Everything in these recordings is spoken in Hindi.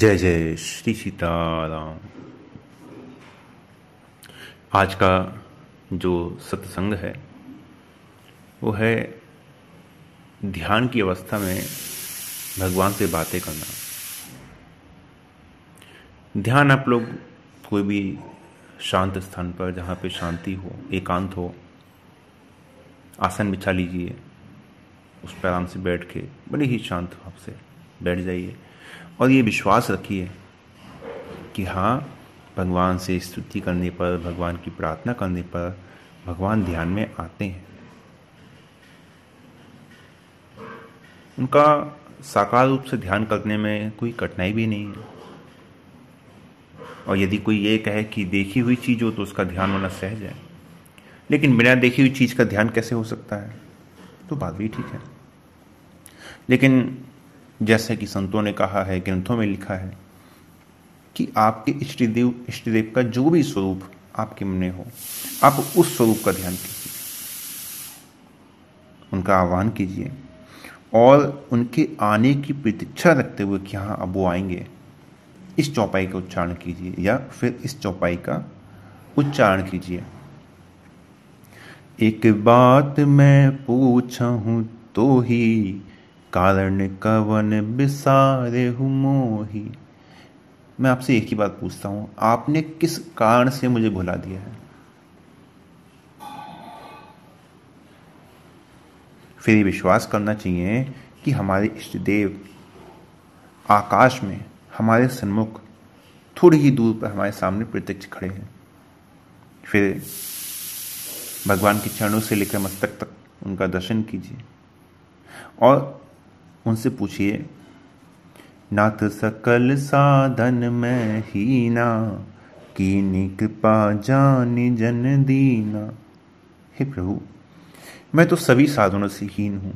जय जय श्री सीताराम आज का जो सत्संग है वो है ध्यान की अवस्था में भगवान से बातें करना ध्यान आप लोग कोई भी शांत स्थान पर जहाँ पे शांति हो एकांत हो आसन बिछा लीजिए उस पर आराम से बैठ के बड़े ही शांत भाव से बैठ जाइए और ये विश्वास रखिए कि हाँ भगवान से स्तुति करने पर भगवान की प्रार्थना करने पर भगवान ध्यान में आते हैं उनका साकार रूप से ध्यान करने में कोई कठिनाई भी नहीं है और यदि कोई ये कहे कि देखी हुई चीज़ हो तो उसका ध्यान होना सहज है लेकिन बिना देखी हुई चीज़ का ध्यान कैसे हो सकता है तो बात भी ठीक है लेकिन जैसे कि संतों ने कहा है ग्रंथों में लिखा है कि आपके इष्टदेव इष्टदेव का जो भी स्वरूप आपके मन में हो आप उस स्वरूप का ध्यान कीजिए उनका आह्वान कीजिए और उनके आने की प्रतीक्षा रखते हुए कि हाँ अब वो आएंगे इस चौपाई का उच्चारण कीजिए या फिर इस चौपाई का उच्चारण कीजिए एक बात मैं पूछा हूं तो ही कारण कवन बिसारे मोही मैं आपसे एक ही बात पूछता हूं आपने किस कारण से मुझे भुला दिया है फिर ये विश्वास करना चाहिए कि हमारे इष्ट देव आकाश में हमारे सन्मुख थोड़ी ही दूर पर हमारे सामने प्रत्यक्ष खड़े हैं फिर भगवान के चरणों से लेकर मस्तक तक उनका दर्शन कीजिए और उनसे पूछिए नाथ सकल साधन में हीना की निकपा जानी जन दीना हे प्रभु मैं तो सभी साधनों से हीन हूं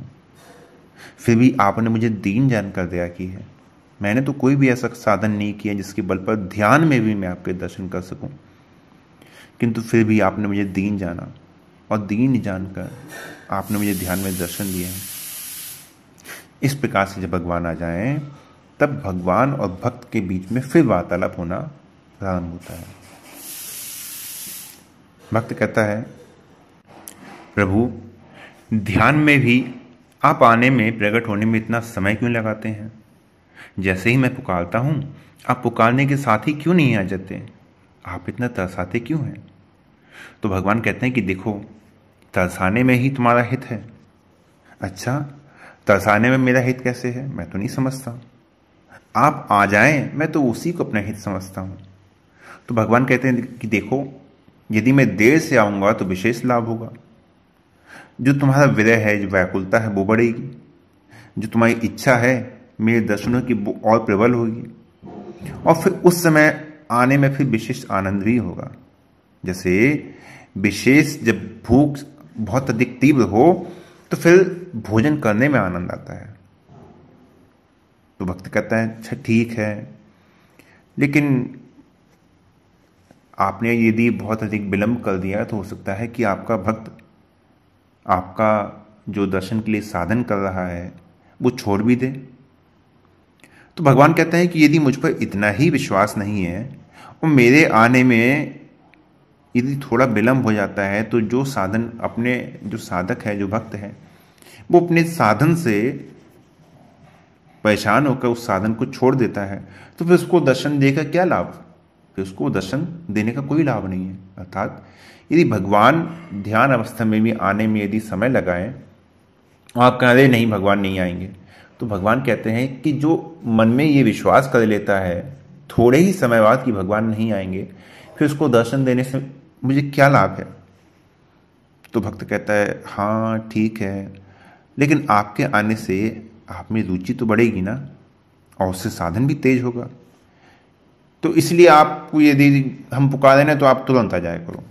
फिर भी आपने मुझे दीन जानकर दया की है मैंने तो कोई भी ऐसा साधन नहीं किया जिसके बल पर ध्यान में भी मैं आपके दर्शन कर सकूं किंतु फिर भी आपने मुझे दीन जाना और दीन जानकर आपने मुझे ध्यान में दर्शन दिया है इस प्रकार से जब भगवान आ जाएं तब भगवान और भक्त के बीच में फिर वार्तालाप होना प्रारंभ होता है भक्त कहता है प्रभु ध्यान में भी आप आने में प्रकट होने में इतना समय क्यों लगाते हैं जैसे ही मैं पुकारता हूँ आप पुकारने के साथ ही क्यों नहीं आ जाते आप इतना तरसाते क्यों हैं तो भगवान कहते हैं कि देखो तरसाने में ही तुम्हारा हित है अच्छा तरसाने में मेरा हित कैसे है मैं तो नहीं समझता आप आ जाएं मैं तो उसी को अपना हित समझता हूँ तो भगवान कहते हैं कि देखो यदि मैं देर से आऊँगा तो विशेष लाभ होगा जो तुम्हारा विरय है जो व्याकुलता है वो बढ़ेगी जो तुम्हारी इच्छा है मेरे दर्शनों की वो और प्रबल होगी और फिर उस समय आने में फिर विशेष आनंद भी होगा जैसे विशेष जब भूख बहुत अधिक तीव्र हो तो फिर भोजन करने में आनंद आता है तो भक्त कहता है अच्छा ठीक है लेकिन आपने यदि बहुत अधिक विलंब कर दिया तो हो सकता है कि आपका भक्त आपका जो दर्शन के लिए साधन कर रहा है वो छोड़ भी दे तो भगवान कहते हैं कि यदि मुझ पर इतना ही विश्वास नहीं है और मेरे आने में यदि थोड़ा विलम्ब हो जाता है तो जो साधन अपने जो साधक है जो भक्त है वो अपने साधन से परेशान होकर उस साधन को छोड़ देता है तो फिर उसको दर्शन देकर क्या लाभ फिर उसको दर्शन देने का कोई लाभ नहीं है अर्थात यदि भगवान ध्यान अवस्था में भी आने में यदि समय लगाएं तो आप कह रहे नहीं भगवान नहीं आएंगे तो भगवान कहते हैं कि जो मन में ये विश्वास कर लेता है थोड़े ही समय बाद कि भगवान नहीं आएंगे फिर उसको दर्शन देने से मुझे क्या लाभ है तो भक्त कहता है हाँ ठीक है लेकिन आपके आने से आप में रुचि तो बढ़ेगी ना और उससे साधन भी तेज होगा तो इसलिए आपको यदि हम पुकारे ना तो आप तुरंत आ जाया करो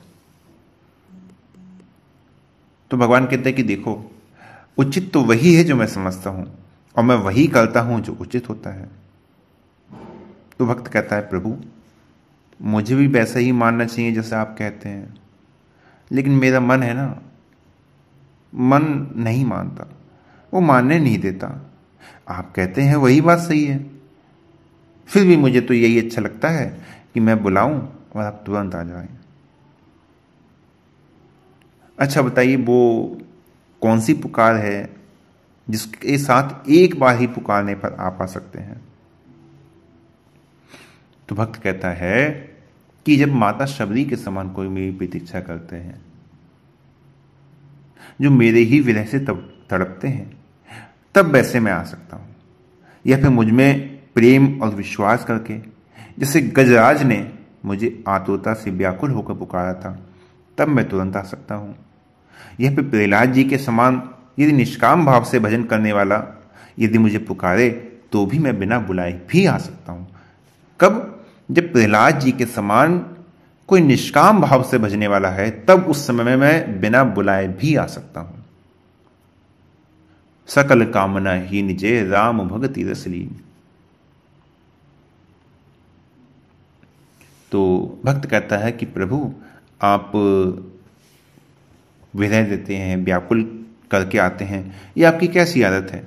तो भगवान कहते हैं कि देखो उचित तो वही है जो मैं समझता हूं और मैं वही करता हूं जो उचित होता है तो भक्त कहता है प्रभु मुझे भी वैसा ही मानना चाहिए जैसे आप कहते हैं लेकिन मेरा मन है ना मन नहीं मानता वो मानने नहीं देता आप कहते हैं वही बात सही है फिर भी मुझे तो यही अच्छा लगता है कि मैं बुलाऊं और आप तुरंत आ जाए अच्छा बताइए वो कौन सी पुकार है जिसके साथ एक बार ही पुकारने पर आप आ सकते हैं तो भक्त कहता है कि जब माता शबरी के समान कोई मेरी प्रतीक्षा करते हैं जो मेरे ही विरह से तब तड़पते हैं तब वैसे मैं आ सकता हूं या फिर मुझमें प्रेम और विश्वास करके जैसे गजराज ने मुझे आतुरता से व्याकुल होकर पुकारा था तब मैं तुरंत आ सकता हूँ यह फिर प्रहलाद जी के समान यदि निष्काम भाव से भजन करने वाला यदि मुझे पुकारे तो भी मैं बिना बुलाए भी आ सकता हूँ कब जब प्रहलाद जी के समान कोई निष्काम भाव से भजने वाला है तब उस समय में मैं बिना बुलाए भी आ सकता हूं सकल कामना ही निजे राम भगति रसलीन तो भक्त कहता है कि प्रभु आप विदय देते हैं व्याकुल करके आते हैं ये आपकी कैसी आदत है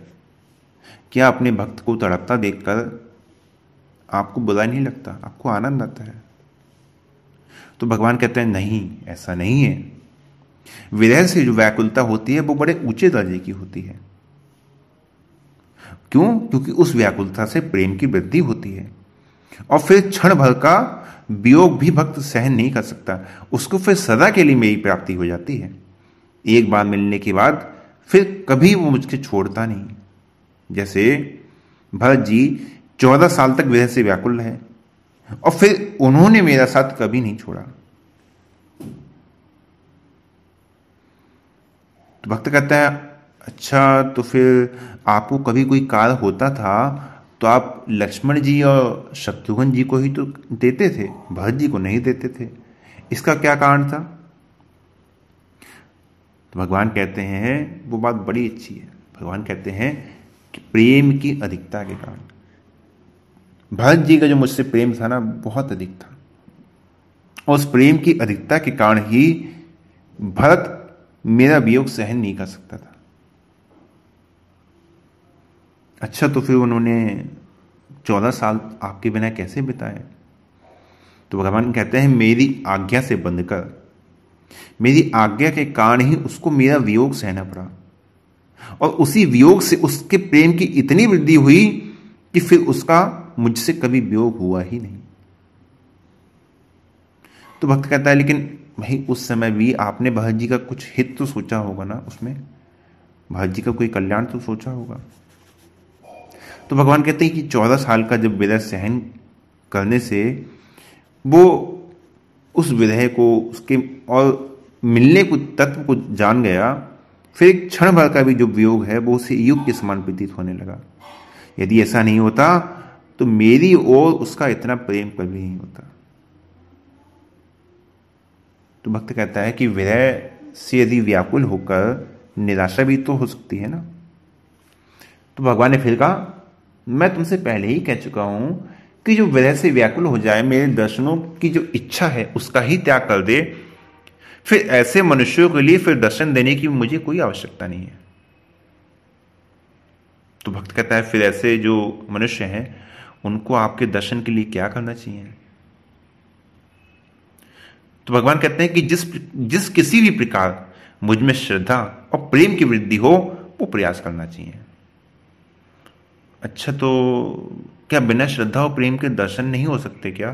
क्या अपने भक्त को तड़पता देखकर आपको बुरा नहीं लगता आपको आनंद आता है तो भगवान कहते हैं नहीं ऐसा नहीं है विरह से जो व्याकुलता होती है वो बड़े ऊंचे दर्जे की होती है क्यों क्योंकि उस व्याकुलता से प्रेम की वृद्धि होती है और फिर क्षण भर का वियोग भी भक्त सहन नहीं कर सकता उसको फिर सदा के लिए मेरी प्राप्ति हो जाती है एक बार मिलने के बाद फिर कभी वो मुझके छोड़ता नहीं जैसे भरत जी चौदह साल तक विदेश से व्याकुल रहे और फिर उन्होंने मेरा साथ कभी नहीं छोड़ा तो भक्त कहता है अच्छा तो फिर आपको कभी कोई काल होता था तो आप लक्ष्मण जी और शत्रुघ्न जी को ही तो देते थे भरत जी को नहीं देते थे इसका क्या कारण था तो भगवान कहते हैं वो बात बड़ी अच्छी है भगवान कहते हैं कि प्रेम की अधिकता के कारण भरत जी का जो मुझसे प्रेम था ना बहुत अधिक था और उस प्रेम की अधिकता के कारण ही भरत मेरा वियोग सहन नहीं कर सकता था अच्छा तो फिर उन्होंने चौदह साल आपके बिना कैसे बिताए तो भगवान कहते हैं मेरी आज्ञा से बंद कर मेरी आज्ञा के कारण ही उसको मेरा वियोग सहना पड़ा और उसी वियोग से उसके प्रेम की इतनी वृद्धि हुई कि फिर उसका मुझसे कभी वियोग हुआ ही नहीं तो भक्त कहता है लेकिन भाई उस समय भी आपने भरत जी का कुछ हित तो सोचा होगा ना उसमें भरत जी का कोई कल्याण तो सोचा होगा तो भगवान कहते हैं कि चौदह साल का जब विदय सहन करने से वो उस विदय को उसके और मिलने को तत्व को जान गया फिर एक क्षण भर का भी जो वियोग है वो उसे युग के समान प्रतीत होने लगा यदि ऐसा नहीं होता तो मेरी ओर उसका इतना प्रेम कभी नहीं होता तो भक्त कहता है कि विरह से यदि व्याकुल होकर निराशा भी तो हो सकती है ना तो भगवान ने फिर कहा मैं तुमसे पहले ही कह चुका हूं कि जो विरह से व्याकुल हो जाए मेरे दर्शनों की जो इच्छा है उसका ही त्याग कर दे फिर ऐसे मनुष्यों के लिए फिर दर्शन देने की मुझे कोई आवश्यकता नहीं है तो भक्त कहता है फिर ऐसे जो मनुष्य हैं उनको आपके दर्शन के लिए क्या करना चाहिए तो भगवान कहते हैं कि जिस जिस किसी भी प्रकार मुझ में श्रद्धा और प्रेम की वृद्धि हो वो प्रयास करना चाहिए अच्छा तो क्या बिना श्रद्धा और प्रेम के दर्शन नहीं हो सकते क्या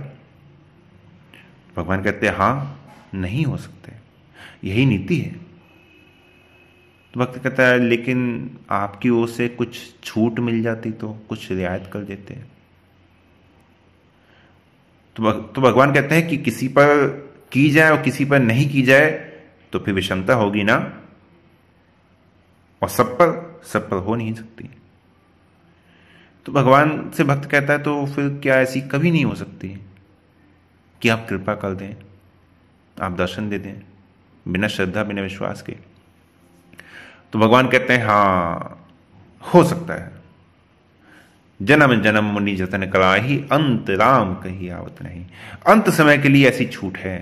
भगवान कहते हैं हाँ नहीं हो सकते यही नीति है तो भक्त कहता है लेकिन आपकी ओर से कुछ छूट मिल जाती तो कुछ रियायत कर देते हैं तो, तो भगवान कहते हैं कि किसी पर की जाए और किसी पर नहीं की जाए तो फिर विषमता होगी ना और सब पर सब पर हो नहीं सकती तो भगवान से भक्त कहता है तो फिर क्या ऐसी कभी नहीं हो सकती कि आप कृपा कर दें आप दर्शन दे दें बिना श्रद्धा बिना विश्वास के तो भगवान कहते हैं हाँ हो सकता है जन्म जन्म मुनि जतन ही अंत राम कही आवत नहीं अंत समय के लिए ऐसी छूट है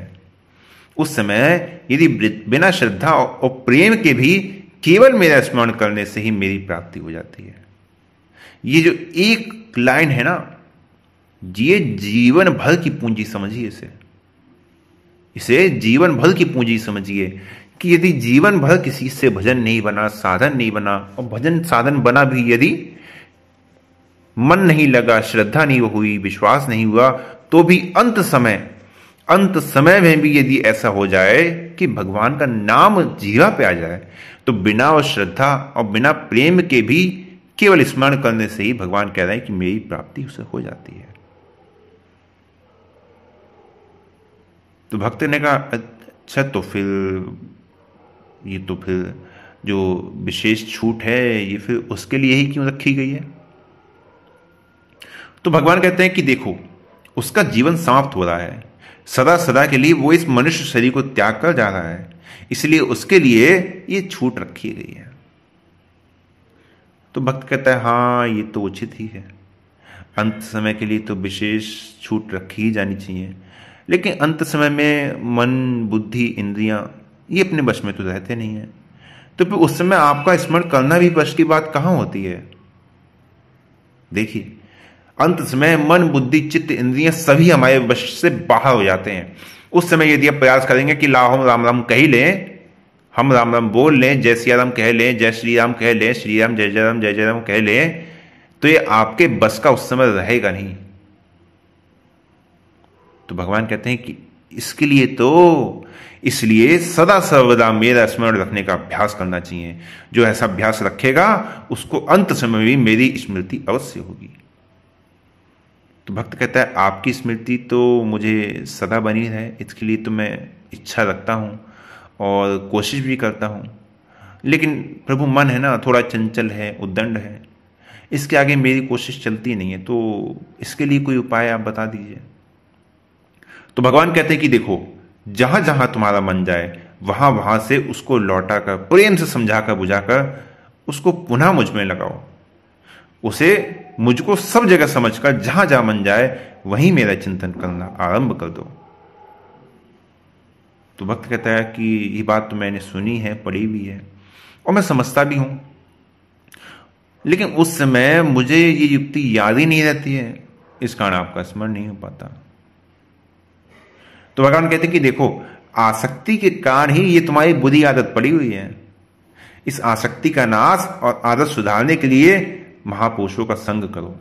उस समय यदि बिना श्रद्धा और प्रेम के भी केवल मेरा स्मरण करने से ही मेरी प्राप्ति हो जाती है ये जो एक लाइन है ना ये जीवन भर की पूंजी समझिए इसे इसे जीवन भर की पूंजी समझिए कि यदि जीवन भर किसी से भजन नहीं बना साधन नहीं बना और भजन साधन बना भी यदि मन नहीं लगा श्रद्धा नहीं हुई विश्वास नहीं हुआ तो भी अंत समय अंत समय में भी यदि ऐसा हो जाए कि भगवान का नाम जीवा पे आ जाए तो बिना और श्रद्धा और बिना प्रेम के भी केवल स्मरण करने से ही भगवान कह रहे हैं कि मेरी प्राप्ति उसे हो जाती है तो भक्त ने कहा अच्छा तो फिर ये तो फिर जो विशेष छूट है ये फिर उसके लिए ही क्यों रखी गई है तो भगवान कहते हैं कि देखो उसका जीवन समाप्त हो रहा है सदा सदा के लिए वो इस मनुष्य शरीर को त्याग कर जा रहा है इसलिए उसके लिए ये छूट रखी गई है तो भक्त कहता है हाँ ये तो उचित ही है अंत समय के लिए तो विशेष छूट रखी ही जानी चाहिए लेकिन अंत समय में मन बुद्धि इंद्रियां ये अपने बश में तो रहते नहीं है तो फिर उस समय आपका स्मरण करना भी बश की बात कहाँ होती है देखिए अंत समय मन बुद्धि चित्त इंद्रियां सभी हमारे वश से बाहर हो जाते हैं उस समय यदि आप प्रयास करेंगे कि ला हम राम राम कह लें हम राम राम बोल लें जय श्री राम कह लें जय श्री राम कह लें श्री राम जय जय राम जय जय राम कह लें तो ये आपके बस का उस समय रहेगा नहीं तो भगवान कहते हैं कि इसके लिए तो इसलिए सदा सर्वदा मेरा स्मरण रखने का अभ्यास करना चाहिए जो ऐसा अभ्यास रखेगा उसको अंत समय भी मेरी स्मृति अवश्य होगी तो भक्त कहता है आपकी स्मृति तो मुझे सदा बनी रहे इसके लिए तो मैं इच्छा रखता हूँ और कोशिश भी करता हूँ लेकिन प्रभु मन है ना थोड़ा चंचल है उद्दंड है इसके आगे मेरी कोशिश चलती नहीं है तो इसके लिए कोई उपाय आप बता दीजिए तो भगवान कहते हैं कि देखो जहाँ जहाँ तुम्हारा मन जाए वहाँ वहाँ से उसको लौटा कर प्रेम से समझा कर बुझा कर उसको पुनः मुझ में लगाओ उसे मुझको सब जगह समझकर जहां जहां मन जाए वहीं मेरा चिंतन करना आरंभ कर दो तो भक्त कहता है कि ये बात तो मैंने सुनी है पढ़ी भी है और मैं समझता भी हूं लेकिन उस समय मुझे ये युक्ति याद ही नहीं रहती है इस कारण आपका स्मरण नहीं हो पाता तो भगवान कहते हैं कि देखो आसक्ति के कारण ही ये तुम्हारी बुरी आदत पड़ी हुई है इस आसक्ति का नाश और आदत सुधारने के लिए महापुरुषों का संग करो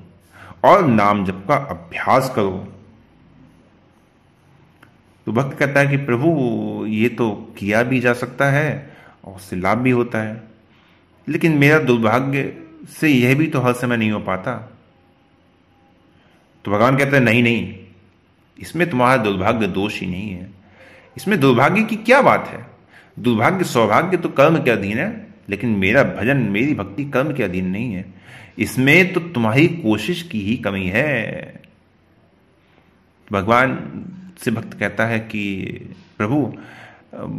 और नाम जप का अभ्यास करो तो भक्त कहता है कि प्रभु ये तो किया भी जा सकता है और उससे लाभ भी होता है लेकिन मेरा दुर्भाग्य से यह भी तो हर समय नहीं हो पाता तो भगवान कहते हैं नहीं नहीं इसमें तुम्हारा दुर्भाग्य दोष ही नहीं है इसमें दुर्भाग्य की क्या बात है दुर्भाग्य सौभाग्य तो कर्म के अधीन है लेकिन मेरा भजन मेरी भक्ति कर्म के अधीन नहीं है इसमें तो तुम्हारी कोशिश की ही कमी है भगवान से भक्त कहता है कि प्रभु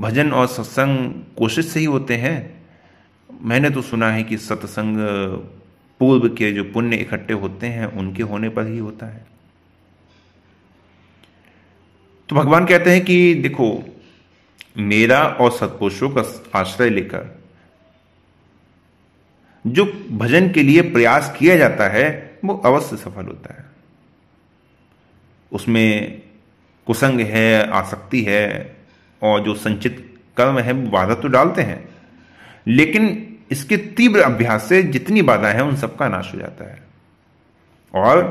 भजन और सत्संग कोशिश से ही होते हैं मैंने तो सुना है कि सत्संग पूर्व के जो पुण्य इकट्ठे होते हैं उनके होने पर ही होता है तो भगवान कहते हैं कि देखो मेरा और सत्पुरुषों का आश्रय लेकर जो भजन के लिए प्रयास किया जाता है वो अवश्य सफल होता है उसमें कुसंग है आसक्ति है और जो संचित कर्म है वो बाधा तो डालते हैं लेकिन इसके तीव्र अभ्यास से जितनी बाधा है उन सबका नाश हो जाता है और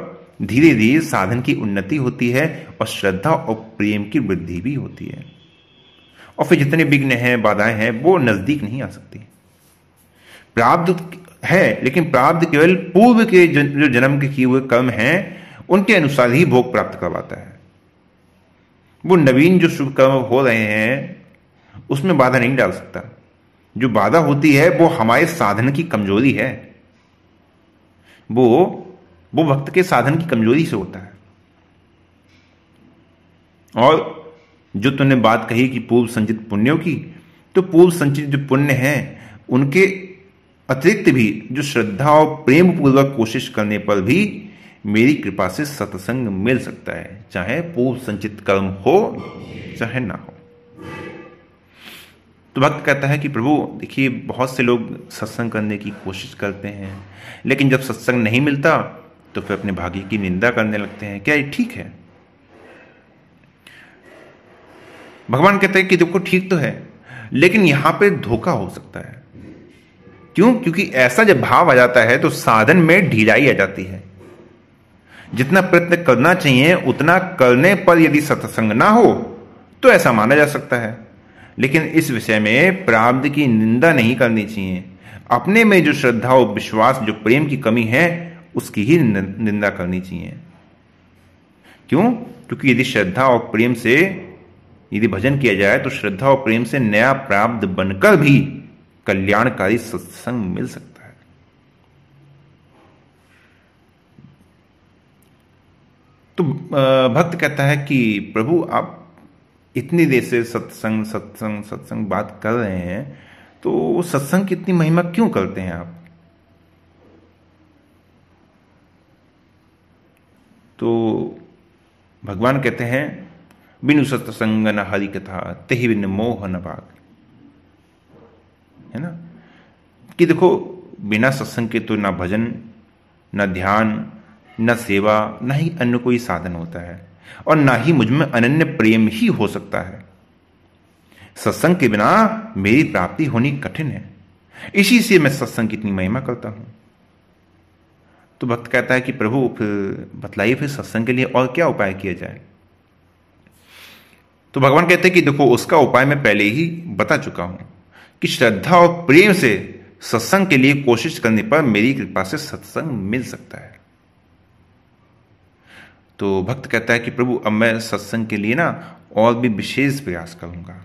धीरे धीरे साधन की उन्नति होती है और श्रद्धा और प्रेम की वृद्धि भी होती है और फिर जितने विघ्न हैं बाधाएं हैं वो नजदीक नहीं आ सकती प्राप्त है लेकिन प्रारब्ध केवल पूर्व के जो जन्म के किए हुए कर्म हैं उनके अनुसार ही भोग प्राप्त करवाता है वो नवीन जो शुभ कर्म हो रहे हैं उसमें बाधा नहीं डाल सकता जो बाधा होती है वो हमारे साधन की कमजोरी है वो वो भक्त के साधन की कमजोरी से होता है और जो तुमने बात कही कि पूर्व संचित पुण्यों की तो पूर्व संचित जो पुण्य हैं उनके अतिरिक्त भी जो श्रद्धा और प्रेम पूर्वक कोशिश करने पर भी मेरी कृपा से सत्संग मिल सकता है चाहे पूर्व संचित कर्म हो चाहे ना हो तो भक्त कहता है कि प्रभु देखिए बहुत से लोग सत्संग करने की कोशिश करते हैं लेकिन जब सत्संग नहीं मिलता तो फिर अपने भाग्य की निंदा करने लगते हैं क्या ये ठीक है भगवान कहते हैं कि देखो ठीक तो है लेकिन यहां पे धोखा हो सकता है क्यों क्योंकि ऐसा जब भाव आ जाता है तो साधन में ढिलाई आ जाती है जितना प्रयत्न करना चाहिए उतना करने पर यदि सत्संग ना हो तो ऐसा माना जा सकता है लेकिन इस विषय में प्राब्ध की निंदा नहीं करनी चाहिए अपने में जो श्रद्धा और विश्वास जो प्रेम की कमी है उसकी ही निंदा करनी चाहिए क्यों क्योंकि यदि श्रद्धा और प्रेम से यदि भजन किया जाए तो श्रद्धा और प्रेम से नया प्राप्त बनकर भी कल्याणकारी सत्संग मिल सकता है तो भक्त कहता है कि प्रभु आप इतनी देर से सत्संग सत्संग सत्संग बात कर रहे हैं तो सत्संग की इतनी महिमा क्यों करते हैं आप तो भगवान कहते हैं बिनु सत्संग न हरि कथा तेहि बिन मोह न भाग है ना कि देखो बिना सत्संग के तो ना भजन ना ध्यान ना सेवा ना ही अन्य कोई साधन होता है और ना ही मुझ में अनन्य प्रेम ही हो सकता है सत्संग के बिना मेरी प्राप्ति होनी कठिन है इसी से मैं सत्संग की इतनी महिमा करता हूं तो भक्त कहता है कि प्रभु फिर बतलाइए फिर सत्संग के लिए और क्या उपाय किया जाए तो भगवान कहते हैं कि देखो उसका उपाय मैं पहले ही बता चुका हूं कि श्रद्धा और प्रेम से सत्संग के लिए कोशिश करने पर मेरी कृपा से सत्संग मिल सकता है तो भक्त कहता है कि प्रभु अब मैं सत्संग के लिए ना और भी विशेष प्रयास करूंगा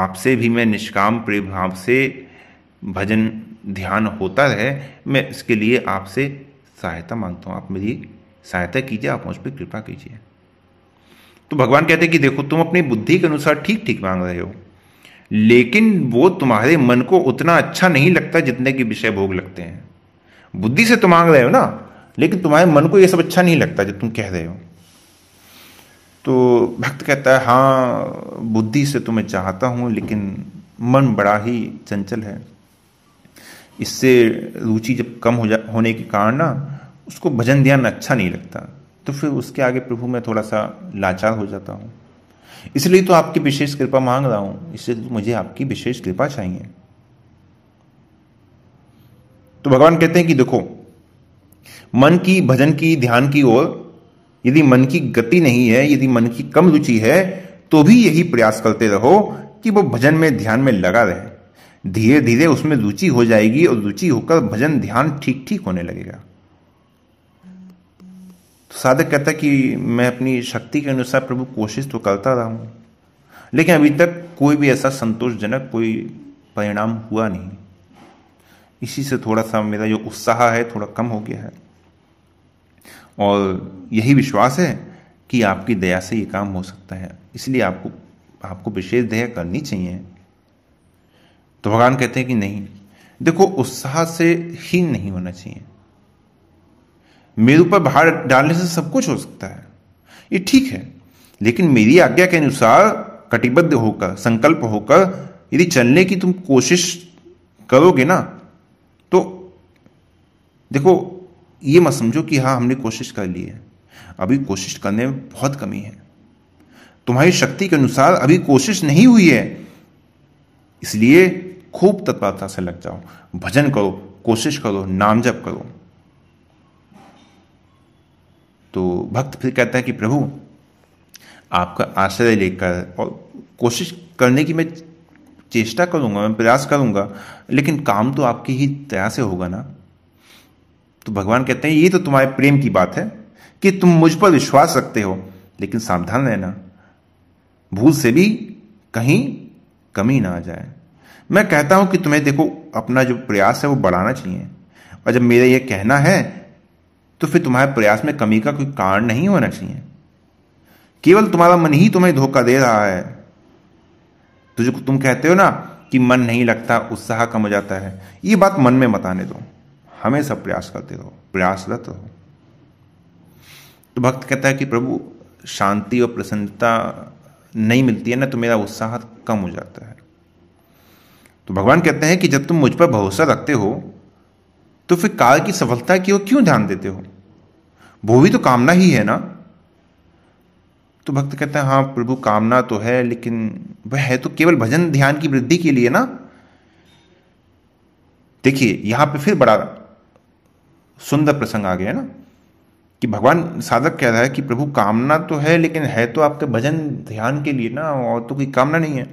आपसे भी मैं निष्काम प्रेम भाव से भजन ध्यान होता रहे मैं इसके लिए आपसे सहायता मांगता हूँ आप मेरी सहायता कीजिए आप मुझ पर कृपा कीजिए तो भगवान कहते हैं कि देखो तुम अपनी बुद्धि के अनुसार ठीक ठीक मांग रहे हो लेकिन वो तुम्हारे मन को उतना अच्छा नहीं लगता जितने की विषय भोग लगते हैं बुद्धि से तुम मांग रहे हो ना लेकिन तुम्हारे मन को ये सब अच्छा नहीं लगता जब तुम कह रहे हो तो भक्त कहता है हाँ बुद्धि से तो मैं चाहता हूँ लेकिन मन बड़ा ही चंचल है इससे रुचि जब कम हो जा होने के कारण ना उसको भजन ध्यान अच्छा नहीं लगता तो फिर उसके आगे प्रभु मैं थोड़ा सा लाचार हो जाता हूँ इसलिए तो आपकी विशेष कृपा मांग रहा हूं इसलिए तो मुझे आपकी विशेष कृपा चाहिए तो भगवान कहते हैं कि देखो मन की भजन की ध्यान की ओर यदि मन की गति नहीं है यदि मन की कम रुचि है तो भी यही प्रयास करते रहो कि वो भजन में ध्यान में लगा रहे धीरे धीरे उसमें रुचि हो जाएगी और रुचि होकर भजन ध्यान ठीक ठीक होने लगेगा तो साधक कहता है कि मैं अपनी शक्ति के अनुसार प्रभु कोशिश तो करता रहा हूँ लेकिन अभी तक कोई भी ऐसा संतोषजनक कोई परिणाम हुआ नहीं इसी से थोड़ा सा मेरा जो उत्साह है थोड़ा कम हो गया है और यही विश्वास है कि आपकी दया से ये काम हो सकता है इसलिए आपको आपको विशेष दया करनी चाहिए तो भगवान कहते हैं कि नहीं देखो उत्साह से हीन नहीं होना चाहिए मेरे ऊपर भार डालने से सब कुछ हो सकता है ये ठीक है लेकिन मेरी आज्ञा के अनुसार कटिबद्ध होकर संकल्प होकर यदि चलने की तुम कोशिश करोगे ना तो देखो ये मत समझो कि हाँ हमने कोशिश कर ली है अभी कोशिश करने में बहुत कमी है तुम्हारी शक्ति के अनुसार अभी कोशिश नहीं हुई है इसलिए खूब तत्परता से लग जाओ भजन करो कोशिश करो नाम जप करो तो भक्त फिर कहता है कि प्रभु आपका आश्रय लेकर और कोशिश करने की मैं चेष्टा करूंगा मैं प्रयास करूंगा लेकिन काम तो आपकी ही तरह से होगा ना तो भगवान कहते हैं ये तो तुम्हारे प्रेम की बात है कि तुम मुझ पर विश्वास रखते हो लेकिन सावधान रहना भूल से भी कहीं कमी ना आ जाए मैं कहता हूं कि तुम्हें देखो अपना जो प्रयास है वो बढ़ाना चाहिए और जब मेरा यह कहना है तो फिर तुम्हारे प्रयास में कमी का कोई कारण नहीं होना चाहिए केवल तुम्हारा मन ही तुम्हें धोखा दे रहा है तो जो तुम कहते हो ना कि मन नहीं लगता उत्साह कम हो जाता है ये बात मन में बताने दो हमेशा प्रयास करते रहो प्रयासरत रहो तो भक्त कहता है कि प्रभु शांति और प्रसन्नता नहीं मिलती है ना तो मेरा उत्साह कम हो जाता है तो भगवान कहते हैं कि जब तुम मुझ पर भरोसा रखते हो तो फिर कार्य की सफलता की ओर क्यों ध्यान देते हो वो भी तो कामना ही है ना तो भक्त कहते हैं हाँ प्रभु कामना तो है लेकिन वह है तो केवल भजन ध्यान की वृद्धि के लिए ना देखिए यहां पे फिर बड़ा सुंदर प्रसंग आ गया ना कि भगवान साधक कह रहा है कि प्रभु कामना तो है लेकिन है तो आपके भजन ध्यान के लिए ना और तो कोई कामना नहीं है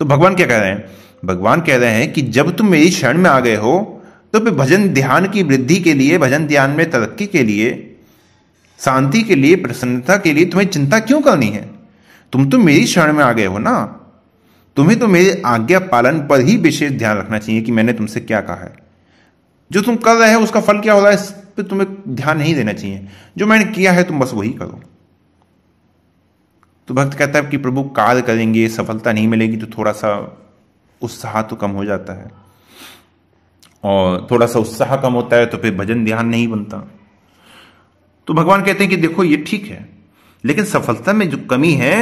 तो भगवान क्या कह रहे हैं भगवान कह रहे हैं कि जब तुम मेरी शरण में आ गए हो तो फिर भजन ध्यान की वृद्धि के लिए भजन ध्यान में तरक्की के लिए शांति के लिए प्रसन्नता के लिए तुम्हें चिंता क्यों करनी है तुम तो मेरी शरण में आ गए हो ना तुम्हें तो मेरे आज्ञा पालन पर ही विशेष ध्यान रखना चाहिए कि मैंने तुमसे क्या कहा है जो तुम कर रहे हो उसका फल क्या हो रहा है इस पर तुम्हें ध्यान नहीं देना चाहिए जो मैंने किया है तुम बस वही करो तो भक्त कहता है कि प्रभु कार्य करेंगे सफलता नहीं मिलेगी तो थोड़ा सा उत्साह तो कम हो जाता है और थोड़ा सा उत्साह कम होता है तो फिर भजन ध्यान नहीं बनता तो भगवान कहते हैं कि देखो ये ठीक है लेकिन सफलता में जो कमी है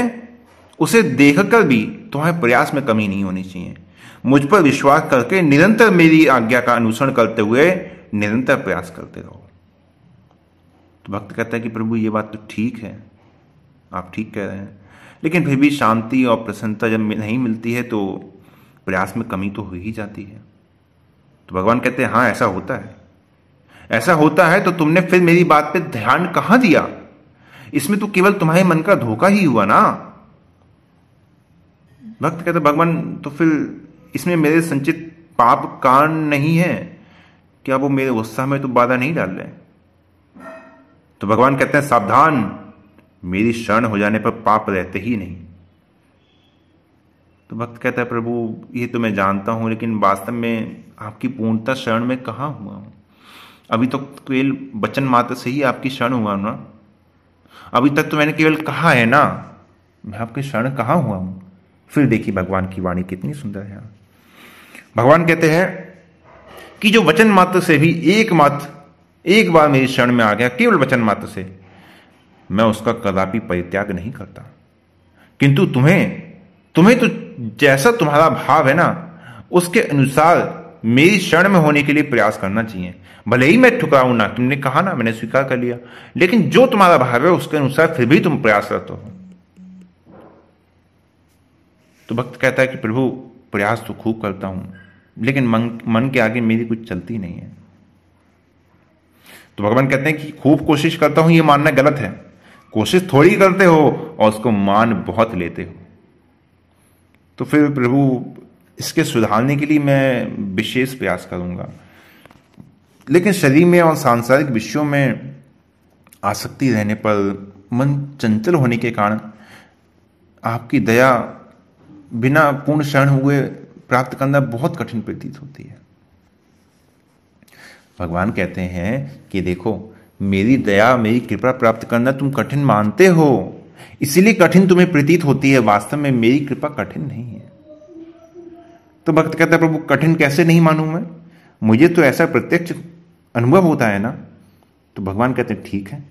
उसे देखकर भी तुम्हारे प्रयास में कमी नहीं होनी चाहिए मुझ पर विश्वास करके निरंतर मेरी आज्ञा का अनुसरण करते हुए निरंतर प्रयास करते रहो तो भक्त कहता है कि प्रभु ये बात तो ठीक है आप ठीक कह रहे हैं लेकिन फिर भी शांति और प्रसन्नता जब नहीं मिलती है तो प्रयास में कमी तो हो ही जाती है तो भगवान कहते हैं हाँ ऐसा होता है ऐसा होता है तो तुमने फिर मेरी बात पे ध्यान कहां दिया इसमें तो केवल तुम्हारे मन का धोखा ही हुआ ना भक्त कहते भगवान तो फिर इसमें मेरे संचित पाप कारण नहीं है क्या वो मेरे उत्साह में तो बाधा नहीं डाल रहे तो भगवान कहते हैं सावधान मेरी शरण हो जाने पर पाप रहते ही नहीं तो भक्त कहता है प्रभु ये तो मैं जानता हूँ लेकिन वास्तव में आपकी पूर्णता शरण में कहाँ हुआ हूँ अभी तो केवल वचन मात्र से ही आपकी शरण हुआ ना अभी तक तो मैंने केवल कहा है ना मैं आपके शरण कहाँ हुआ हूँ फिर देखिए भगवान की वाणी कितनी सुंदर है भगवान कहते हैं कि जो वचन मात्र से भी एक मात्र एक बार मेरी शरण में आ गया केवल वचन मात्र से मैं उसका कदापि परित्याग नहीं करता किंतु तुम्हें तुम्हें तो जैसा तुम्हारा भाव है ना उसके अनुसार मेरी शरण में होने के लिए प्रयास करना चाहिए भले ही मैं ठुकराऊं ना तुमने कहा ना मैंने स्वीकार कर लिया लेकिन जो तुम्हारा भाव है उसके अनुसार फिर भी तुम प्रयासरत हो तो भक्त कहता है कि प्रभु प्रयास तो खूब करता हूं लेकिन मन मन के आगे मेरी कुछ चलती नहीं है तो भगवान कहते हैं कि खूब कोशिश करता हूं यह मानना गलत है कोशिश थोड़ी करते हो और उसको मान बहुत लेते हो तो फिर प्रभु इसके सुधारने के लिए मैं विशेष प्रयास करूँगा लेकिन शरीर में और सांसारिक विषयों में आसक्ति रहने पर मन चंचल होने के कारण आपकी दया बिना पूर्ण शरण हुए प्राप्त करना बहुत कठिन प्रतीत होती है भगवान कहते हैं कि देखो मेरी दया मेरी कृपा प्राप्त करना तुम कठिन मानते हो इसीलिए कठिन तुम्हें प्रतीत होती है वास्तव में मेरी कृपा कठिन नहीं है तो भक्त कहता है प्रभु कठिन कैसे नहीं मानू मैं मुझे तो ऐसा प्रत्यक्ष अनुभव होता है ना तो भगवान कहते हैं ठीक है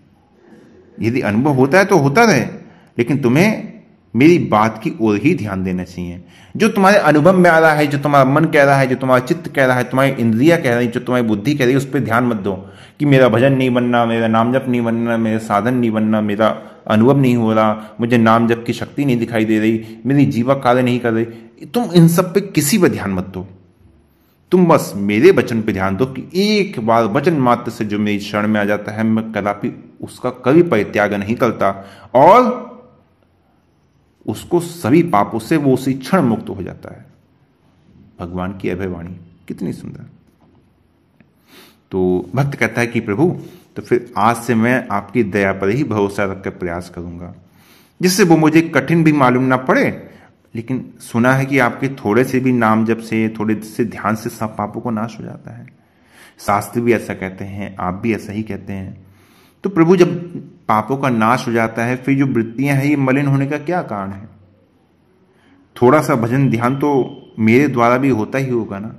यदि अनुभव होता है तो होता रहे लेकिन तुम्हें मेरी बात की ओर ही ध्यान देना चाहिए जो तुम्हारे अनुभव में आ रहा है जो तुम्हारा मन कह रहा है जो तुम्हारा चित्त कह रहा है तुम्हारी इंद्रिया कह रही है जो तुम्हारी बुद्धि कह रही है उस पर ध्यान मत दो कि मेरा भजन नहीं बनना मेरा नामजप नहीं बनना मेरा साधन नहीं बनना मेरा अनुभव नहीं हो रहा मुझे नाम जब की शक्ति नहीं दिखाई दे रही मेरी जीवा कार्य नहीं कर रही तुम इन सब पे किसी पर ध्यान मत दो तुम बस मेरे वचन पे ध्यान दो कि एक बार वचन मात्र से जो मेरी क्षण में आ जाता है मैं कदापि उसका कभी परित्याग नहीं करता और उसको सभी पापों से वो उसी क्षण मुक्त हो जाता है भगवान की अभयवाणी कितनी सुंदर तो भक्त कहता है कि प्रभु तो फिर आज से मैं आपकी दया पर ही भरोसा रखकर प्रयास करूंगा जिससे वो मुझे कठिन भी मालूम ना पड़े लेकिन सुना है कि आपके थोड़े से भी नाम जब से थोड़े से ध्यान से सब पापों को नाश हो जाता है शास्त्र भी ऐसा कहते हैं आप भी ऐसा ही कहते हैं तो प्रभु जब पापों का नाश हो जाता है फिर जो वृत्तियां हैं ये मलिन होने का क्या कारण है थोड़ा सा भजन ध्यान तो मेरे द्वारा भी होता ही होगा ना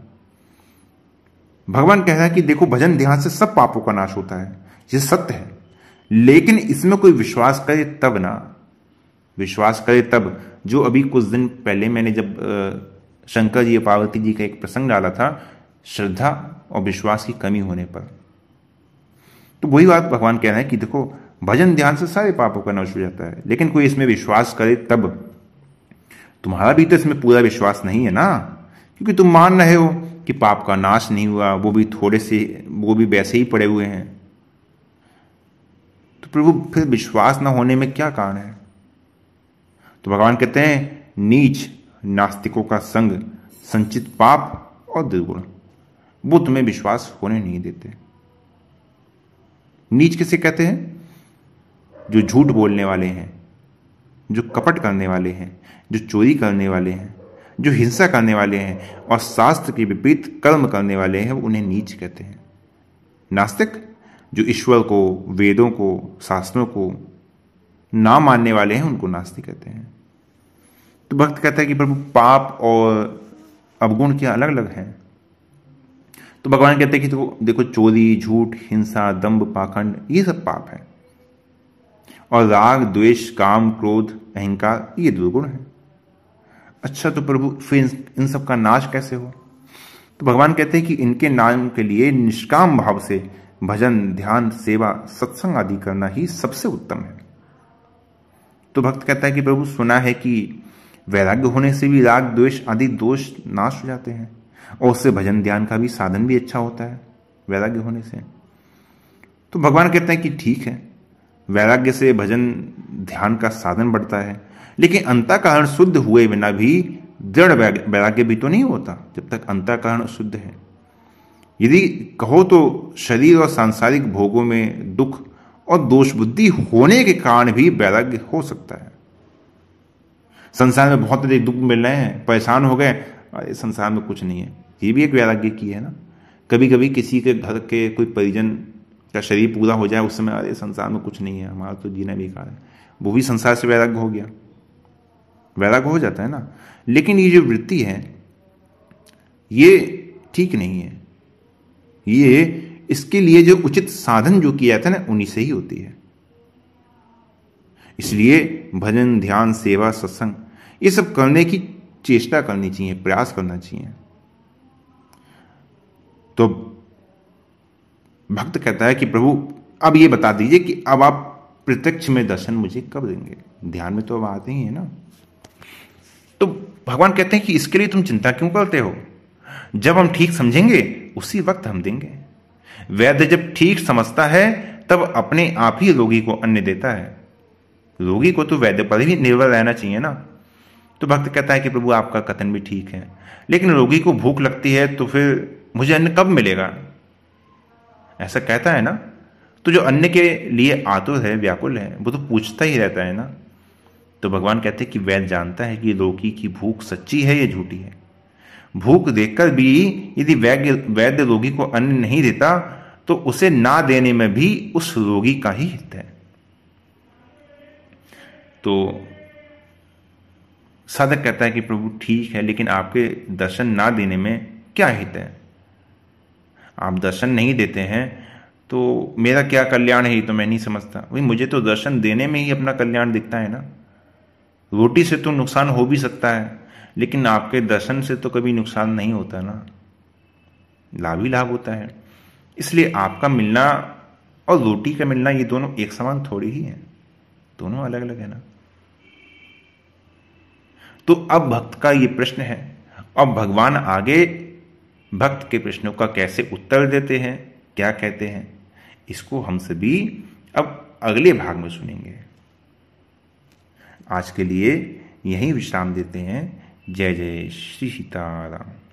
भगवान कह रहा है कि देखो भजन ध्यान से सब पापों का नाश होता है ये सत्य है लेकिन इसमें कोई विश्वास करे तब ना विश्वास करे तब जो अभी कुछ दिन पहले मैंने जब शंकर जी पार्वती जी का एक प्रसंग डाला था श्रद्धा और विश्वास की कमी होने पर तो वही बात भगवान कह रहे हैं कि देखो भजन ध्यान से सारे पापों का नष्ट हो जाता है लेकिन कोई इसमें विश्वास करे तब तुम्हारा भी तो इसमें पूरा विश्वास नहीं है ना क्योंकि तुम मान रहे हो कि पाप का नाश नहीं हुआ वो भी थोड़े से वो भी वैसे ही पड़े हुए हैं तो प्रभु फिर विश्वास ना होने में क्या कारण है तो भगवान कहते हैं नीच नास्तिकों का संग संचित पाप और दुर्गुण वो तुम्हें विश्वास होने नहीं देते नीच किसे कहते हैं जो झूठ बोलने वाले हैं जो कपट करने वाले हैं जो चोरी करने वाले हैं जो हिंसा करने वाले हैं और शास्त्र के विपरीत कर्म करने वाले हैं उन्हें नीच कहते हैं नास्तिक जो ईश्वर को वेदों को शास्त्रों को ना मानने वाले हैं उनको नास्तिक कहते हैं तो भक्त कहता है कि प्रभु पाप और अवगुण क्या अलग अलग हैं तो भगवान कहते हैं कि तो देखो चोरी झूठ हिंसा दम्ब पाखंड ये सब पाप है और राग द्वेष काम क्रोध अहंकार ये दुर्गुण है अच्छा तो प्रभु फिर इन सब का नाश कैसे हो तो भगवान कहते हैं कि इनके नाम के लिए निष्काम भाव से भजन ध्यान सेवा सत्संग आदि करना ही सबसे उत्तम है तो भक्त कहता है कि प्रभु सुना है कि वैराग्य होने से भी राग द्वेष आदि दोष नाश हो जाते हैं और उससे भजन ध्यान का भी साधन भी अच्छा होता है वैराग्य होने से तो भगवान कहते हैं कि ठीक है वैराग्य से भजन ध्यान का साधन बढ़ता है लेकिन अंताकरण शुद्ध हुए बिना भी दृढ़ वैराग्य भी तो नहीं होता जब तक अंताकरण शुद्ध है यदि कहो तो शरीर और सांसारिक भोगों में दुख और दोष बुद्धि होने के कारण भी वैराग्य हो सकता है संसार में बहुत अधिक दुख मिल रहे हैं परेशान हो गए अरे संसार में कुछ नहीं है ये भी एक वैराग्य की है ना कभी कभी किसी के घर के कोई परिजन का शरीर पूरा हो जाए उस समय अरे संसार में कुछ नहीं है हमारा तो जीना बेकार है वो भी संसार से वैराग्य हो गया वैराग्य हो जाता है ना लेकिन ये जो वृत्ति है ये ठीक नहीं है ये इसके लिए जो उचित साधन जो किया जाता है ना उन्हीं से ही होती है इसलिए भजन ध्यान सेवा सत्संग ये सब करने की चेष्टा करनी चाहिए प्रयास करना चाहिए तो भक्त कहता है कि प्रभु अब ये बता दीजिए कि अब आप प्रत्यक्ष में दर्शन मुझे कब देंगे ध्यान में तो अब आते ही है ना तो भगवान कहते हैं कि इसके लिए तुम चिंता क्यों करते हो जब हम ठीक समझेंगे उसी वक्त हम देंगे वैद्य जब ठीक समझता है तब अपने आप ही रोगी को अन्न देता है रोगी को तो वैद्य पर ही निर्भर रहना चाहिए ना तो भक्त कहता है कि प्रभु आपका कथन भी ठीक है लेकिन रोगी को भूख लगती है तो फिर मुझे अन्न कब मिलेगा ऐसा कहता है ना तो जो अन्न के लिए आतुर है व्याकुल है वो तो पूछता ही रहता है ना तो भगवान कहते हैं कि वैद्य जानता है कि रोगी की भूख सच्ची है या झूठी है भूख देखकर भी यदि वैद्य वैद्य रोगी को अन्न नहीं देता तो उसे ना देने में भी उस रोगी का ही हित है तो साधक कहता है कि प्रभु ठीक है लेकिन आपके दर्शन ना देने में क्या हित है आप दर्शन नहीं देते हैं तो मेरा क्या कल्याण है ये तो मैं नहीं समझता भाई मुझे तो दर्शन देने में ही अपना कल्याण दिखता है ना रोटी से तो नुकसान हो भी सकता है लेकिन आपके दर्शन से तो कभी नुकसान नहीं होता ना लाभ ही लाभ होता है इसलिए आपका मिलना और रोटी का मिलना ये दोनों एक समान थोड़ी ही है दोनों अलग अलग है ना तो अब भक्त का ये प्रश्न है अब भगवान आगे भक्त के प्रश्नों का कैसे उत्तर देते हैं क्या कहते हैं इसको हम सभी अब अगले भाग में सुनेंगे आज के लिए यही विश्राम देते हैं जय जय श्री सीताराम